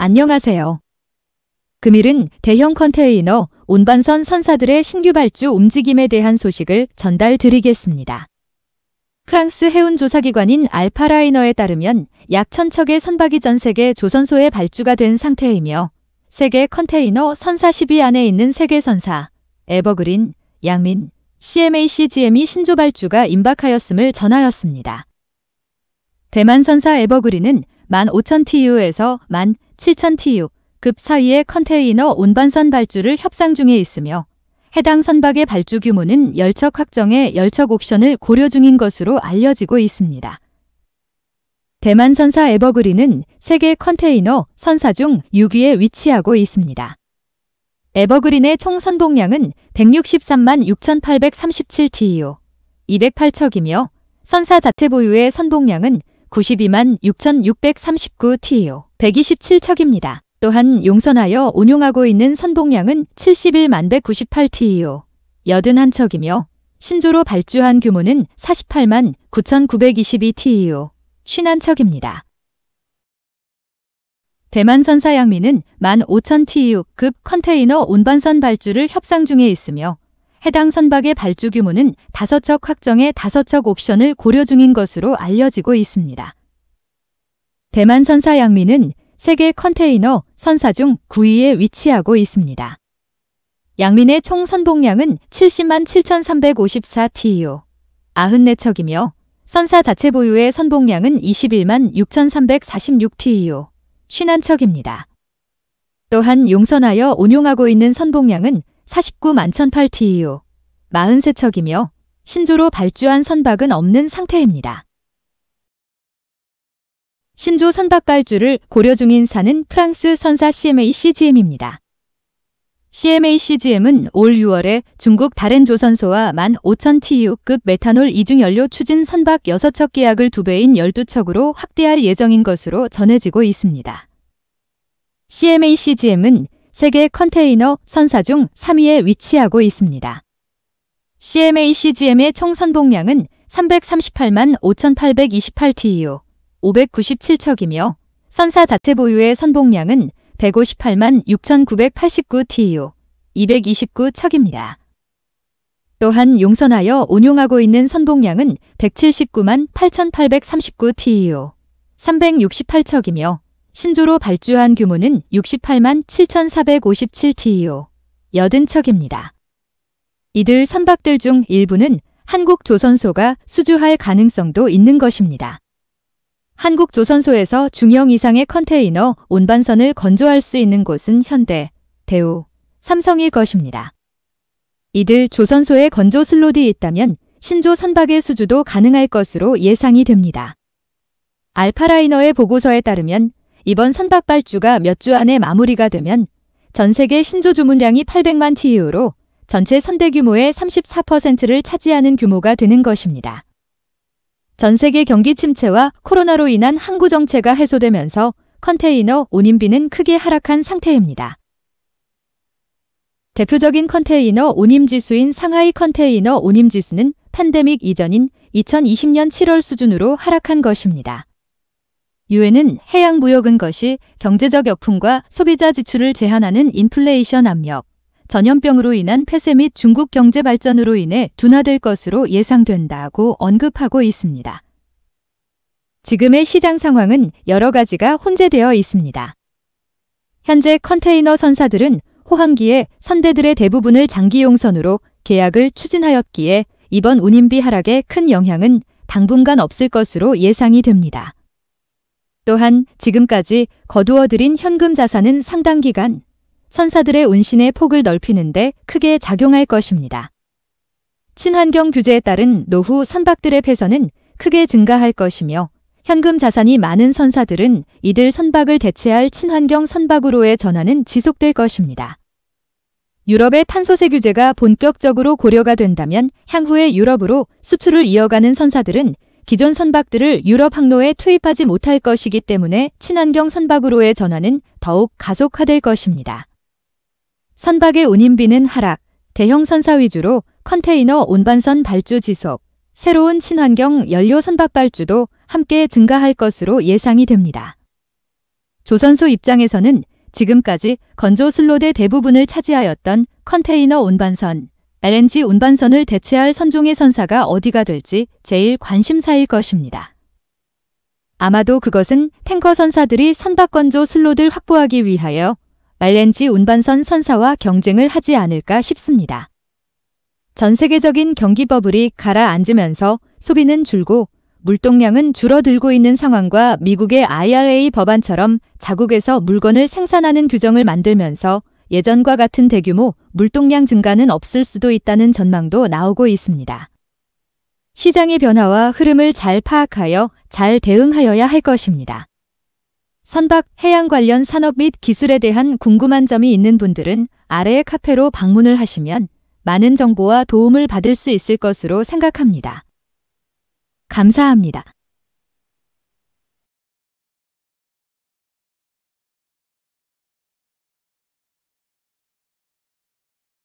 안녕하세요. 금일은 대형 컨테이너 온반선 선사들의 신규 발주 움직임에 대한 소식을 전달드리겠습니다. 프랑스 해운 조사기관인 알파라이너에 따르면 약천척의 선박이 전 세계 조선소에 발주가 된 상태이며 세계 컨테이너 선사 10위 안에 있는 세계 선사, 에버그린, 양민, CMACGM이 신조 발주가 임박하였음을 전하였습니다. 대만 선사 에버그린은 15,000TU에서 1 7000TU 급 사이의 컨테이너 운반선 발주를 협상 중에 있으며 해당 선박의 발주 규모는 열척 확정에 열척 옵션을 고려 중인 것으로 알려지고 있습니다. 대만 선사 에버그린은 세계 컨테이너 선사 중 6위에 위치하고 있습니다. 에버그린의 총 선복량은 163만 6,837 t u 208척이며 선사 자체 보유의 선복량은 92만 6639TO 127척입니다. 또한 용선하여 운용하고 있는 선봉량은 71만 198TO 81척이며 신조로 발주한 규모는 48만 9922TO 51척입니다. 대만선사 양미는 15,000TU급 컨테이너 운반선 발주를 협상 중에 있으며 해당 선박의 발주 규모는 5척 확정에 5척 옵션을 고려 중인 것으로 알려지고 있습니다. 대만 선사 양미는 세계 컨테이너 선사 중 9위에 위치하고 있습니다. 양민의 총선봉량은 70만 7,354TU, 94척이며 선사 자체 보유의 선봉량은 21만 6,346TU, 51척입니다. 또한 용선하여 운용하고 있는 선봉량은 49만 1008TU e 43척이며 신조로 발주한 선박은 없는 상태입니다. 신조 선박 발주를 고려 중인 사는 프랑스 선사 CMA-CGM입니다. CMA-CGM은 올 6월에 중국 다렌 조선소와 15,000TU급 e 메탄올 이중연료 추진 선박 6척 계약을 2배인 12척으로 확대할 예정인 것으로 전해지고 있습니다. CMA-CGM은 세계 컨테이너 선사 중 3위에 위치하고 있습니다. CMA-CGM의 총 선봉량은 338만 5,828TU 597척이며 e 선사 자체 보유의 선봉량은 158만 6,989TU 229척입니다. 또한 용선하여 운용하고 있는 선봉량은 179만 8,839TU 368척이며 신조로 발주한 규모는 68만 7,457TEO, 80척입니다. 이들 선박들 중 일부는 한국조선소가 수주할 가능성도 있는 것입니다. 한국조선소에서 중형 이상의 컨테이너 온반선을 건조할 수 있는 곳은 현대, 대우, 삼성일 것입니다. 이들 조선소에 건조 슬롯이 있다면 신조 선박의 수주도 가능할 것으로 예상이 됩니다. 알파라이너의 보고서에 따르면 이번 선박 발주가 몇 주 안에 마무리가 되면 전 세계 신조 주문량이 800만 TU로 전체 선대 규모의 34%를 차지하는 규모가 되는 것입니다. 전 세계 경기 침체와 코로나로 인한 항구 정체가 해소되면서 컨테이너 온임비는 크게 하락한 상태입니다. 대표적인 컨테이너 온임 지수인 상하이 컨테이너 온임 지수는 팬데믹 이전인 2020년 7월 수준으로 하락한 것입니다. 유엔은 해양 무역은 것이 경제적 역풍과 소비자 지출을 제한하는 인플레이션 압력, 전염병으로 인한 폐쇄 및 중국 경제 발전으로 인해 둔화될 것으로 예상된다고 언급하고 있습니다. 지금의 시장 상황은 여러 가지가 혼재되어 있습니다. 현재 컨테이너 선사들은 호황기에 선대들의 대부분을 장기 용선으로 계약을 추진하였기에 이번 운임비 하락에 큰 영향은 당분간 없을 것으로 예상이 됩니다. 또한 지금까지 거두어들인 현금 자산은 상당 기간 선사들의 운신의 폭을 넓히는데 크게 작용할 것입니다. 친환경 규제에 따른 노후 선박들의 폐선은 크게 증가할 것이며 현금 자산이 많은 선사들은 이들 선박을 대체할 친환경 선박으로의 전환은 지속될 것입니다. 유럽의 탄소세 규제가 본격적으로 고려가 된다면 향후에 유럽으로 수출을 이어가는 선사들은 기존 선박들을 유럽 항로에 투입하지 못할 것이기 때문에 친환경 선박으로의 전환은 더욱 가속화될 것입니다. 선박의 운임비는 하락, 대형 선사 위주로 컨테이너 온반선 발주 지속, 새로운 친환경 연료 선박 발주도 함께 증가할 것으로 예상이 됩니다. 조선소 입장에서는 지금까지 건조 슬롯의 대부분을 차지하였던 컨테이너 온반선, LNG 운반선을 대체할 선종의 선사가 어디가 될지 제일 관심사일 것입니다. 아마도 그것은 탱커 선사들이 선박 건조 슬롯을 확보하기 위하여 LNG 운반선 선사와 경쟁을 하지 않을까 싶습니다. 전 세계적인 경기 버블이 가라앉으면서 소비는 줄고 물동량은 줄어들고 있는 상황과 미국의 IRA 법안처럼 자국에서 물건을 생산하는 규정을 만들면서 예전과 같은 대규모 물동량 증가는 없을 수도 있다는 전망도 나오고 있습니다. 시장의 변화와 흐름을 잘 파악하여 잘 대응하여야 할 것입니다. 선박 해양 관련 산업 및 기술에 대한 궁금한 점이 있는 분들은 아래의 카페로 방문을 하시면 많은 정보와 도움을 받을 수 있을 것으로 생각합니다. 감사합니다.